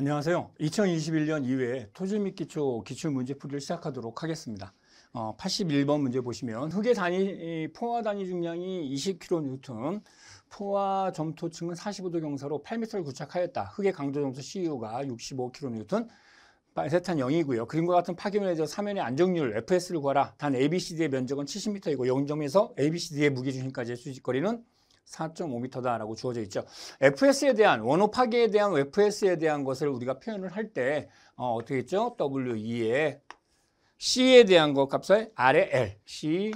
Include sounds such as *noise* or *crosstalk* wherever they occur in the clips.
안녕하세요. 2021년 이후에 토지 및 기초 기출 문제 풀이를 시작하도록 하겠습니다. 어, 81번 문제 보시면 흙의 단위 포화 단위 중량이 20kN, 포화 점토층은 45도 경사로 8m를 구착하였다. 흙의 강도 점수 CU가 65kN, 세탄 0이고요. 그림과 같은 파괴면에서 사면의 안정률 FS를 구하라. 단 ABCD의 면적은 70m이고 0점에서 ABCD의 무게중심까지의 수직거리는 4.5m다라고 주어져 있죠. FS에 대한 원호 파괴에 대한 FS에 대한 것을 우리가 표현을 할 때 어, 떻게 했죠? W2에 C에 대한 것 값에 R에 L, C,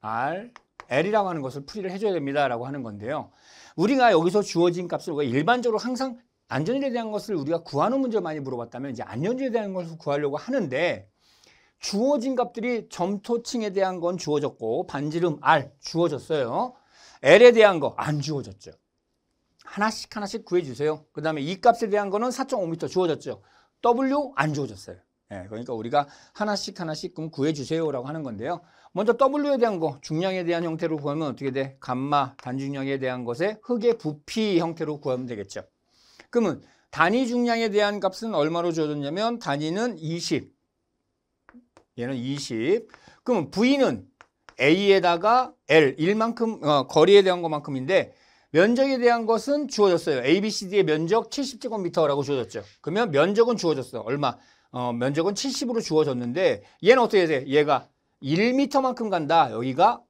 R, L이라고 하는 것을 풀이를 해줘야 됩니다라고 하는 건데요. 우리가 여기서 주어진 값을 일반적으로 항상 안전일에 대한 것을 우리가 구하는 문제 많이 물어봤다면 이제 안전일에 대한 것을 구하려고 하는데 주어진 값들이 점토층에 대한 건 주어졌고 반지름 R 주어졌어요. L에 대한 거 안 주어졌죠. 하나씩 하나씩 구해주세요. 그 다음에 이 값에 대한 거는 4.5m 주어졌죠. W 안 주어졌어요. 예, 그러니까 우리가 하나씩 하나씩 그럼 구해주세요라고 하는 건데요. 먼저 W에 대한 거, 중량에 대한 형태로 구하면 어떻게 돼? 감마, 단중량에 대한 것에 흙의 부피 형태로 구하면 되겠죠. 그러면 단위 중량에 대한 값은 얼마로 주어졌냐면 단위는 20, 얘는 20, 그러면 V는 A에다가 L, 1만큼, 어, 거리에 대한 것만큼인데 면적에 대한 것은 주어졌어요. A, B, C, D의 면적 70제곱미터라고 주어졌죠. 그러면 면적은 주어졌어. 얼마? 어, 면적은 70으로 주어졌는데 얘는 어떻게 돼? 얘가 1미터만큼 간다. 여기가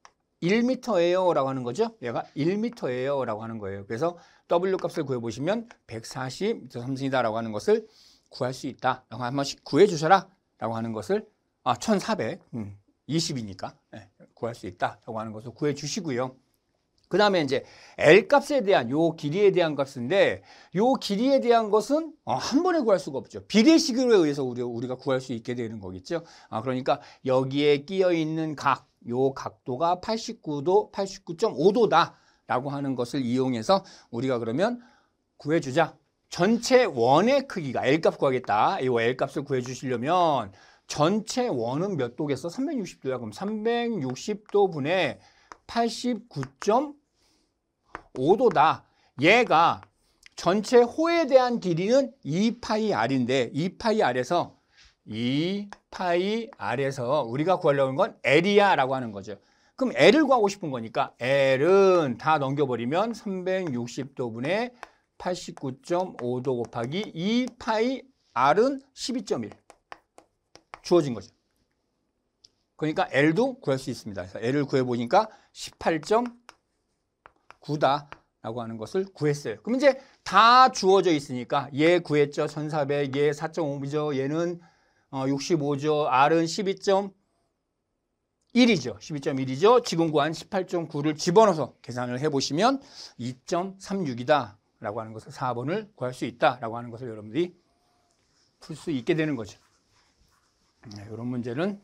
1미터예요 라고 하는 거죠. 얘가 1미터예요 라고 하는 거예요. 그래서 W 값을 구해보시면 140m 3승이다 라고 하는 것을 구할 수 있다. 한번 구해주셔라 라고 하는 것을 아 1400, 음, 20이니까 네. 예. 구할 수 있다라고 하는 것을 구해 주시고요. 그 다음에 이제 L 값에 대한 요 길이에 대한 값인데 요 길이에 대한 것은 어, 한 번에 구할 수가 없죠. 비례식으로 의해서 우리가 구할 수 있게 되는 거겠죠. 아 그러니까 여기에 끼어 있는 각, 요 각도가 89도, 89.5도다 라고 하는 것을 이용해서 우리가 그러면 구해주자. 전체 원의 크기가 L값 구하겠다. 이 L값을 구해주시려면 전체 원은 몇 도겠어? 360도야. 그럼 360도 분의 89.5도다. 얘가 전체 호에 대한 길이는 2파이r인데 2파이r에서 2파이r에서 우리가 구하려는 건 L이야라고 하는 거죠. 그럼 L을 구하고 싶은 거니까 L은 다 넘겨버리면 360도분의 89.5도 곱하기 2파이r은 12.1. 주어진 거죠. 그러니까 L도 구할 수 있습니다. 그래서 L을 구해보니까 18.9다 라고 하는 것을 구했어요. 그럼 이제 다 주어져 있으니까 얘 구했죠. 1400, 얘 4.5죠. 얘는 65죠. 어, R은 12.1이죠. 12.1이죠. 지금 구한 18.9를 집어넣어서 계산을 해보시면 2.36이다 라고 하는 것을 4번을 구할 수 있다 라고 하는 것을 여러분들이 풀 수 있게 되는 거죠. 네, 이런 문제는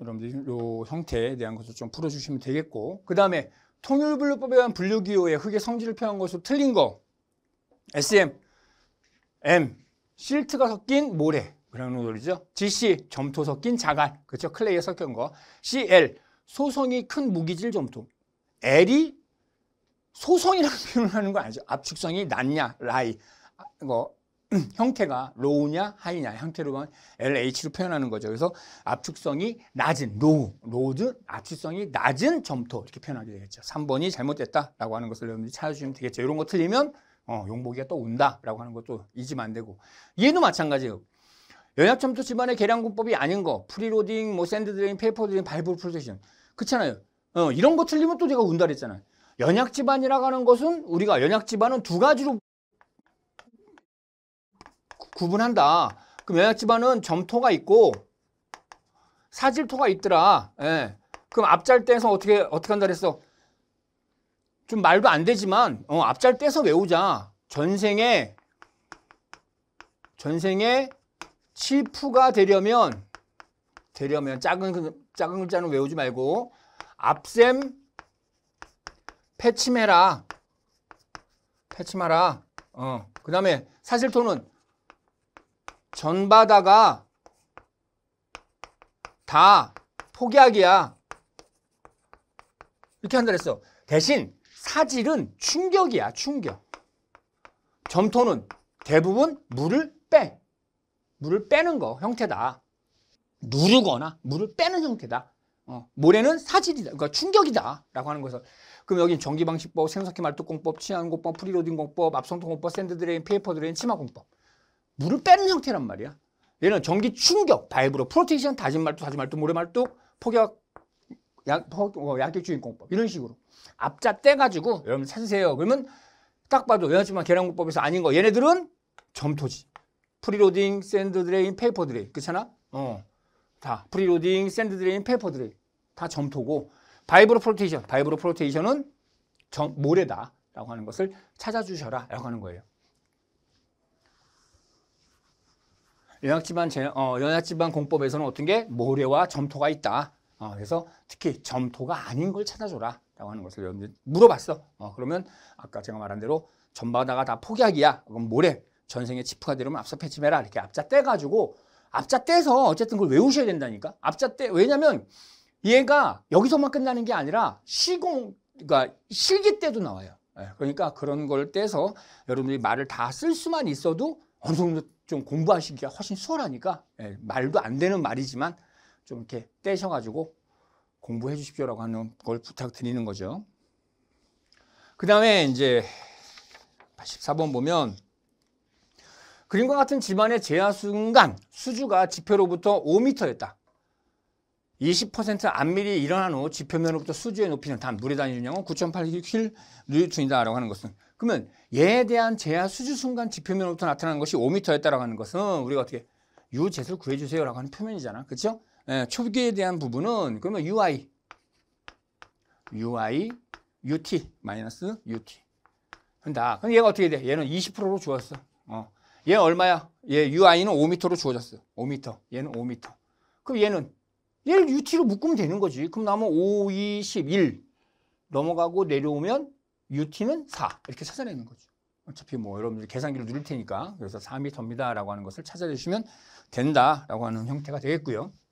여러분들이 요 형태에 대한 것을 좀 풀어주시면 되겠고 그 다음에 통일분류법에 대한 분류기호의 흙의 성질을 표현한 것으로 틀린 거 SM, M, 실트가 섞인 모래 그런 노돌이죠 GC, 점토 섞인 자갈 그렇죠? 클레이에 섞인 거 CL, 소성이 큰 무기질 점토 L이 소성이라고 *laughs* 표현하는 거 아니죠 압축성이 낮냐, 라이 뭐 *clears throat* 형태가 로우냐 하이냐 형태로 보면 LH로 표현하는 거죠. 그래서 압축성이 낮은 로우, 로우드 압축성이 낮은 점토 이렇게 표현하게 되겠죠. 3번이 잘못됐다라고 하는 것을 여러분들이 찾아주시면 되겠죠. 이런 거 틀리면 어, 용보기가 또 온다라고 하는 것도 잊으면 안 되고 얘도 마찬가지예요. 연약점토 집안의 계량공법이 아닌 거 프리로딩, 뭐샌드드링페이퍼드링인발브 프로텍션 그렇잖아요. 어, 이런 거 틀리면 또 제가 운다 그랬잖아요. 연약 집안이라고 하는 것은 우리가 연약 집안은 두 가지로 구분한다. 그럼 연약지방은 점토가 있고 사질토가 있더라. 예. 그럼 앞잘 떼서 어떻게 어떻게 한다 그랬어? 좀 말도 안 되지만 어, 앞잘 떼서 외우자. 전생에 전생에 치프가 되려면 되려면 작은 작은 글자는 외우지 말고 앞셈 패치해라패치하라 어. 그다음에 사실토는 전바다가 다포기하기야 이렇게 한다 그랬어. 대신 사질은 충격이야, 충격. 점토는 대부분 물을 빼. 물을 빼는 거 형태다. 누르거나 물을 빼는 형태다. 어, 모래는 사질이다. 그러니까 충격이다. 라고 하는 거에 그럼 여긴 전기방식법, 생석기 말뚝공법, 치안공법, 프리로딩 공법, 압성통 공법, 샌드드레인, 페이퍼드레인, 치마공법. 물을 빼는 형태란 말이야. 얘는 전기 충격, 바이브로, 프로텍션, 다짐말뚝다짐말뚝 모래말뚝, 폭격, 약, 어, 약격주인공법 이런 식으로 앞자 떼가지고 여러분 찾으세요. 그러면 딱 봐도 여자지만 계량공법에서 아닌 거 얘네들은 점토지. 프리로딩, 샌드 드레인, 페이퍼 드레인 그렇잖아? 어. 다 프리로딩, 샌드 드레인, 페이퍼 드레인 다 점토고 바이브로 프로테이션, 바이브로 프로테이션은 점, 모래다라고 하는 것을 찾아주셔라라고 하는 거예요. 연약지방 제, 어, 연약지방 공법에서는 어떤 게 모래와 점토가 있다. 어, 그래서 특히 점토가 아닌 걸 찾아줘라. 라고 하는 것을 여러분들 물어봤어. 어, 그러면 아까 제가 말한 대로 전바다가 다포기하기야 그럼 모래. 전생에 치프가 되려면 앞서 패치매라. 이렇게 앞자 떼가지고 앞자 떼서 어쨌든 그걸 외우셔야 된다니까. 앞자 떼, 왜냐면 얘가 여기서만 끝나는 게 아니라 시공, 그러니까 실기 때도 나와요. 예, 그러니까 그런 걸 떼서 여러분들이 말을 다 쓸 수만 있어도 어느 정도 좀 공부하시기가 훨씬 수월하니까 예, 말도 안 되는 말이지만 좀 이렇게 떼셔가지고 공부해 주십시오라고 하는 걸 부탁드리는 거죠. 그 다음에 이제 84번 보면 그림과 같은 집안의 제하 순간 수주가 지표로부터 5m였다. 20% 안밀이 일어난 후 지표면으로부터 수주의 높이는 단 물에 단위 중량은 9.8킬 뉴턴이다라고 하는 것은 그러면 얘에 대한 제하 수주 순간 지표면으로부터 나타나는 것이 5m였다라고 하는 것은 우리가 어떻게 유재를 구해주세요라고 하는 표면이잖아, 그렇죠? 예, 초기에 대한 부분은 그러면 UI, UI, UT 마이너스 UT 한다. 그럼 얘가 어떻게 돼? 얘는 20%로 주었어. 어. 얘 얼마야? 얘 UI는 5m로 주어졌어. 5m. 얘는 5m. 그럼 얘는 얘를 유치로 묶으면 되는 거지. 그럼 나은 5, 2, 10, 1 넘어가고 내려오면 UT는 4 이렇게 찾아내는 거죠. 어차피 뭐 여러분들 계산기를 누릴 테니까 그래서 4m입니다라고 하는 것을 찾아주시면 된다라고 하는 형태가 되겠고요.